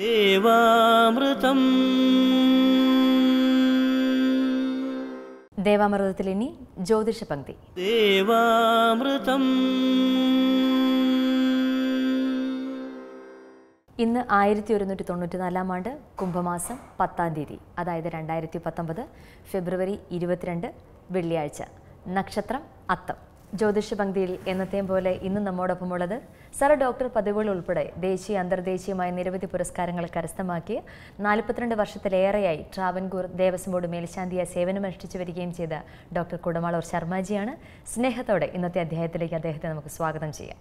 ദേവാമൃതം ദേവാമൃതത്തിൽ ഇനി ജ്യോതിഷ പങ്ക്തി ദേവാമൃതം ഇന്ന് ആയിരത്തി ഒരുന്നൂറ്റി തൊണ്ണൂറ്റി നാലാം ആണ്ട് കുംഭമാസം പത്താം തീയതി അതായത് രണ്ടായിരത്തി പത്തൊമ്പത് ഫെബ്രുവരി ഇരുപത്തിരണ്ട് വെള്ളിയാഴ്ച നക്ഷത്രം അത്തം ജ്യോതിഷ പങ്ക്തിയിൽ എന്നത്തെയും പോലെ ഇന്ന് നമ്മോടൊപ്പമുള്ളത് സർ ഡോക്ടർ പദവികൾ ഉൾപ്പെടെ ദേശീയ അന്തർദേശീയമായ നിരവധി പുരസ്കാരങ്ങൾ കരസ്ഥമാക്കി നാൽപ്പത്തിരണ്ട് വർഷത്തിലേറെയായി ട്രാവൻകൂർ ദേവസ്വം ബോർഡ് മേൽശാന്തിയായി സേവനമനുഷ്ഠിച്ചു വരികയും ചെയ്ത ഡോക്ടർ കുടമാളൂർ ശർമ്മജിയാണ് സ്നേഹത്തോടെ ഇന്നത്തെ അധ്യായത്തിലേക്ക് അദ്ദേഹത്തെ നമുക്ക് സ്വാഗതം ചെയ്യാം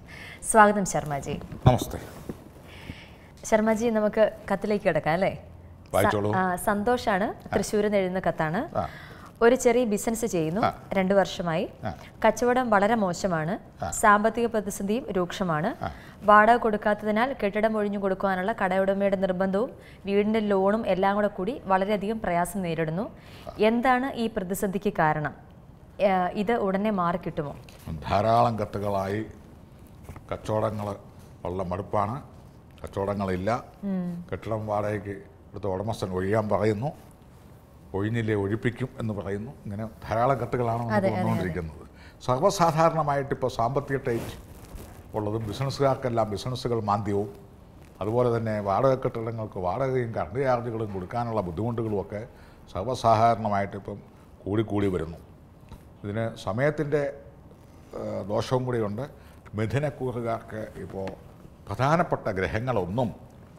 സ്വാഗതം ശർമ്മജി നമസ്തേ ശർമ്മജി നമുക്ക് കത്തിലേക്ക് കിടക്കാം അല്ലേ സന്തോഷാണ് തൃശ്ശൂരിൽ നിന്ന് എഴുതുന്ന കത്താണ് ഒരു ചെറിയ ബിസിനസ് ചെയ്യുന്നു രണ്ടു വർഷമായി കച്ചവടം വളരെ മോശമാണ് സാമ്പത്തിക പ്രതിസന്ധിയും രൂക്ഷമാണ് വാടക കൊടുക്കാത്തതിനാൽ കെട്ടിടം ഒഴിഞ്ഞു കൊടുക്കുവാനുള്ള കടയുടമയുടെ നിർബന്ധവും വീടിന്റെ ലോണും എല്ലാം കൂടെ കൂടി വളരെയധികം പ്രയാസം നേരിടുന്നു എന്താണ് ഈ പ്രതിസന്ധിക്ക് കാരണം ഇത് ഉടനെ കിട്ടുമോ ധാരാളം കത്തുകളായി കച്ചവടങ്ങൾ ഉള്ള മടുപ്പാണ് കച്ചവടങ്ങളില്ല കെട്ടിടം വാടകയ്ക്ക് ഇവിടുത്തെ ഉടമസ്ഥൻ ഒഴിയാൻ പറയുന്നു ഒഴിഞ്ഞില്ലേ ഒഴിപ്പിക്കും എന്ന് പറയുന്നു ഇങ്ങനെ ധാരാളം കത്തുകളാണ് നമുക്ക് വന്നുകൊണ്ടിരിക്കുന്നത് സർവ്വസാധാരണമായിട്ട് ഇപ്പോൾ സാമ്പത്തിക ടൈറ്റ് ഉള്ളതും ബിസിനസ്സുകാർക്കെല്ലാം ബിസിനസ്സുകൾ മാന്ദ്യവും അതുപോലെ തന്നെ വാടക കെട്ടിടങ്ങൾക്ക് വാടകയും കറണ്ട് ചാർജുകളും കൊടുക്കാനുള്ള ബുദ്ധിമുട്ടുകളുമൊക്കെ സർവ്വസാധാരണമായിട്ട് ഇപ്പം കൂടിക്കൂടി വരുന്നു ഇതിന് സമയത്തിൻ്റെ ദോഷവും കൂടിയുണ്ട് മിഥുനക്കൂറുകാർക്ക് ഇപ്പോൾ പ്രധാനപ്പെട്ട ഗ്രഹങ്ങളൊന്നും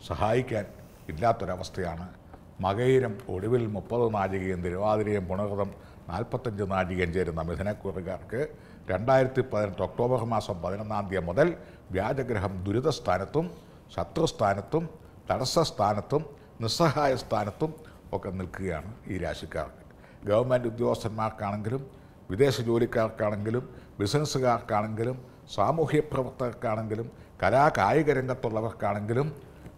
സഹായിക്കാൻ ഇല്ലാത്തൊരവസ്ഥയാണ് മകയിരം ഒടുവിൽ മുപ്പത് നാഴികയും തിരുവാതിരയും പുണർതം നാൽപ്പത്തഞ്ച് നാഴികയും ചേരുന്ന മിഥുനക്കുറികാർക്ക് രണ്ടായിരത്തി പതിനെട്ട് ഒക്ടോബർ മാസം പതിനൊന്നാം തീയതി മുതൽ വ്യാജഗ്രഹം ദുരിതസ്ഥാനത്തും ശത്രുസ്ഥാനത്തും തടസ്സസ്ഥാനത്തും നിസ്സഹായ സ്ഥാനത്തും ഒക്കെ നിൽക്കുകയാണ് ഈ രാശിക്കാർക്ക് ഗവൺമെൻറ് ഉദ്യോഗസ്ഥന്മാർക്കാണെങ്കിലും വിദേശ ജോലിക്കാർക്കാണെങ്കിലും ബിസിനസ്സുകാർക്കാണെങ്കിലും സാമൂഹ്യ പ്രവർത്തകർക്കാണെങ്കിലും കലാകായിക രംഗത്തുള്ളവർക്കാണെങ്കിലും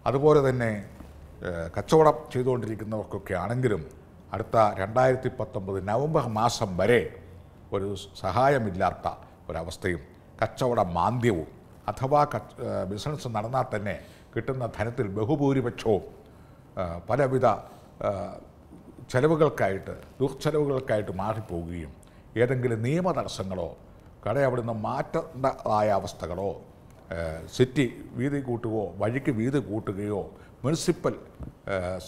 അതുപോലെ തന്നെ കച്ചവടം ചെയ്തുകൊണ്ടിരിക്കുന്നവർക്കൊക്കെ ആണെങ്കിലും അടുത്ത രണ്ടായിരത്തി പത്തൊമ്പത് നവംബർ മാസം വരെ ഒരു സഹായമില്ലാത്ത ഒരവസ്ഥയും കച്ചവട മാന്ദ്യവും അഥവാ ബിസിനസ് നടന്നാൽ തന്നെ കിട്ടുന്ന ധനത്തിൽ ബഹുഭൂരിപക്ഷവും പലവിധ ചെലവുകൾക്കായിട്ട് ദുർച്ചെലവുകൾക്കായിട്ട് മാറിപ്പോവുകയും ഏതെങ്കിലും നിയമ തടസ്സങ്ങളോ കട അവിടുന്ന് മാറ്റേണ്ടതായ അവസ്ഥകളോ സിറ്റി വീതി കൂട്ടുകയോ വഴിക്ക് വീതി കൂട്ടുകയോ മുനിസിപ്പൽ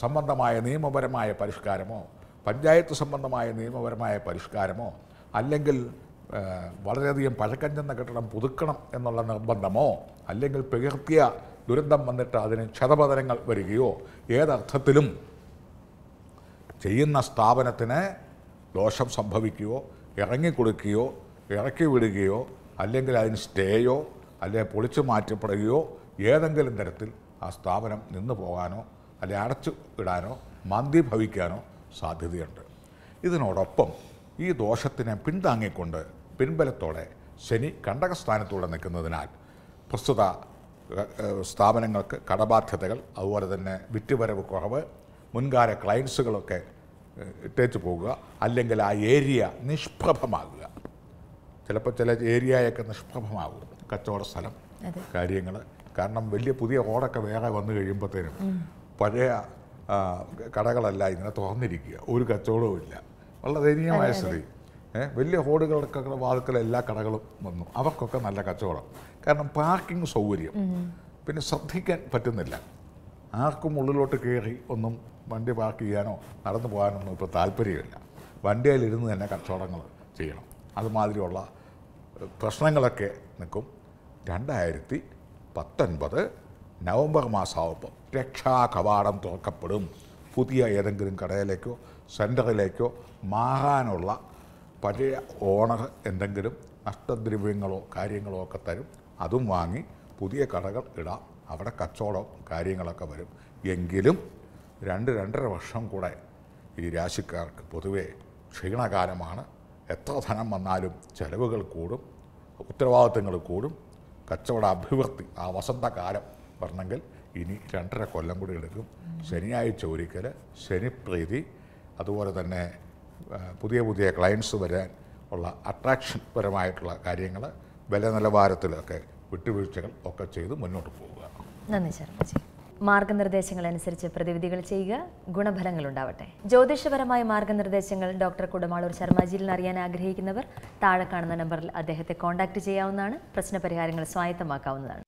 സംബന്ധമായ നിയമപരമായ പരിഷ്കാരമോ പഞ്ചായത്ത് സംബന്ധമായ നിയമപരമായ പരിഷ്കാരമോ അല്ലെങ്കിൽ വളരെയധികം പഴക്കം ചെന്ന കെട്ടിടം പുതുക്കണം എന്നുള്ള നിർബന്ധമോ അല്ലെങ്കിൽ പ്രകൃത്യ ദുരന്തം വന്നിട്ട് അതിന് ക്ഷതപതനങ്ങൾ വരികയോ ഏതർത്ഥത്തിലും ചെയ്യുന്ന സ്ഥാപനത്തിന് ദോഷം സംഭവിക്കുകയോ ഇറങ്ങിക്കൊടുക്കുകയോ ഇറക്കി വിടുകയോ അല്ലെങ്കിൽ അതിന് സ്റ്റേയോ അല്ലെ പൊളിച്ചു മാറ്റപ്പെടുകയോ ഏതെങ്കിലും തരത്തിൽ ആ സ്ഥാപനം നിന്നു പോകാനോ അല്ലെ അടച്ചു ഇടാനോ മന്തി ഭവിക്കാനോ സാധ്യതയുണ്ട് ഇതിനോടൊപ്പം ഈ ദോഷത്തിനെ പിന്താങ്ങിക്കൊണ്ട് പിൻബലത്തോടെ ശനി കണ്ടകസ്ഥാനത്തൂടെ നിൽക്കുന്നതിനാൽ പ്രസ്തുത സ്ഥാപനങ്ങൾക്ക് കടബാധ്യതകൾ അതുപോലെ തന്നെ വിറ്റുവരവ് കുറവ് മുൻകാല ക്ലയൻസുകളൊക്കെ ഇട്ടേച്ച് പോകുക അല്ലെങ്കിൽ ആ ഏരിയ നിഷ്പ്രഭമാകുക ചിലപ്പോൾ ചില ഏരിയയൊക്കെ നിഷ്പ്രഭമാകും കച്ചവട സ്ഥലം കാര്യങ്ങൾ കാരണം വലിയ പുതിയ ഓടൊക്കെ വേറെ വന്നു കഴിയുമ്പോഴത്തേനും പഴയ കടകളല്ല ഇങ്ങനെ തുറന്നിരിക്കുക ഒരു കച്ചവടവും ഇല്ല വളരെ ദയനീയമായ സ്ഥിതി വലിയ ഹോഡുകളൊക്കെ വാതുക്കൽ എല്ലാ കടകളും വന്നു അവർക്കൊക്കെ നല്ല കച്ചവടം കാരണം പാർക്കിംഗ് സൗകര്യം പിന്നെ ശ്രദ്ധിക്കാൻ പറ്റുന്നില്ല ആർക്കും ഉള്ളിലോട്ട് കയറി ഒന്നും വണ്ടി പാർക്ക് ചെയ്യാനോ നടന്നു പോകാനൊന്നും ഇപ്പോൾ താല്പര്യമില്ല വണ്ടിയിലിരുന്ന് തന്നെ കച്ചവടങ്ങൾ ചെയ്യണം അതുമാതിരിയുള്ള പ്രശ്നങ്ങളൊക്കെ നിൽക്കും രണ്ടായിരത്തി പത്തൊൻപത് നവംബർ മാസമാകുമ്പോൾ രക്ഷാ കവാടം തുറക്കപ്പെടും പുതിയ ഏതെങ്കിലും കടയിലേക്കോ സെൻറ്ററിലേക്കോ മാറാനുള്ള പഴയ ഓണർ എന്തെങ്കിലും നഷ്ടദ്രവ്യങ്ങളോ കാര്യങ്ങളോ ഒക്കെ തരും അതും വാങ്ങി പുതിയ കടകൾ ഇടാം അവിടെ കച്ചവടം കാര്യങ്ങളൊക്കെ വരും എങ്കിലും രണ്ട് രണ്ടര വർഷം കൂടെ ഈ രാശിക്കാർക്ക് പൊതുവെ ക്ഷീണകാലമാണ് എത്ര ധനം വന്നാലും ചെലവുകൾ കൂടും ഉത്തരവാദിത്തങ്ങൾ കൂടും കച്ചവട അഭിവൃദ്ധി ആ വസന്തകാലം വരണമെങ്കിൽ ഇനി രണ്ടര കൊല്ലം കൂടി എടുക്കും ശനിയാഴ്ച ഒരിക്കൽ ശനിപ്രീതി അതുപോലെ തന്നെ പുതിയ പുതിയ ക്ലയൻസ് വരാൻ ഉള്ള അട്രാക്ഷൻ പരമായിട്ടുള്ള കാര്യങ്ങൾ വില നിലവാരത്തിലൊക്കെ വിട്ടുവീഴ്ചകൾ ഒക്കെ ചെയ്ത് മുന്നോട്ട് പോവുക നന്ദി ശർമ്മജി മാർഗനിർദ്ദേശങ്ങൾ അനുസരിച്ച് പ്രതിവിധികൾ ചെയ്യുക ഗുണഫലങ്ങൾ ഉണ്ടാവട്ടെ ജ്യോതിഷപരമായ മാർഗനിർദ്ദേശങ്ങൾ ഡോക്ടർ കുടമാളൂർ ശർമ്മജിയിൽ അറിയാൻ ആഗ്രഹിക്കുന്നവർ താഴെ കാണുന്ന നമ്പറിൽ അദ്ദേഹത്തെ കോൺടാക്റ്റ് ചെയ്യാവുന്നതാണ് പ്രശ്നപരിഹാരങ്ങൾ സ്വായത്തമാക്കാവുന്നതാണ്